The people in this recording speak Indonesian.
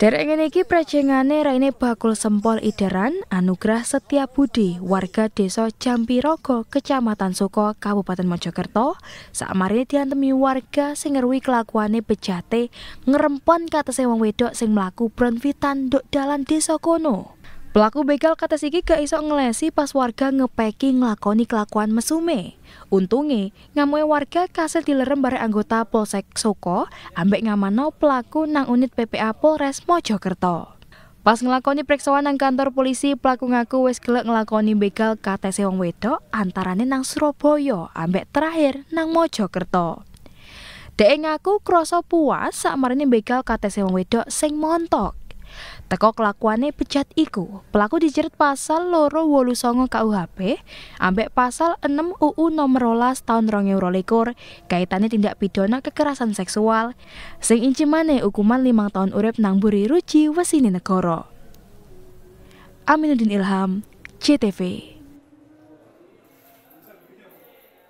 Derek ngene iki raine bakul sempol ideran anugerah Setia Budi warga desa Jampirogo Kecamatan Soko Kabupaten Mojokerto sakmarine diantemi warga sing ngeruwi kelakuane bejate ngerempon katese wong wedok sing mlaku bronfitan nduk dalan desa kono. Pelaku begal kata siki gak iso ngelesi pas warga ngepeki ngelakoni kelakuan mesume. Untunge, ngamue warga kasih dilerem bare anggota Polsek Soko ambek ngamano pelaku nang unit PPA Polres Mojokerto. Pas ngelakoni periksaan nang kantor polisi, pelaku ngaku wis gelek ngelakoni begal kata wong wedok antarane nang Surabaya ambek terakhir nang Mojokerto. Dek ngaku krasa puas saat marini begal kata wong wedok sing montok. Teko kelakuane pecat iku, pelaku dijerat pasal loro wolu songo KUHP, ambek pasal 6 UU nomor rolas tahun rong kaitannya tindak pidana kekerasan seksual, sing incimane hukuman limang tahun urip nang buri ruci wesini negoro. Aminuddin Ilham, CTV.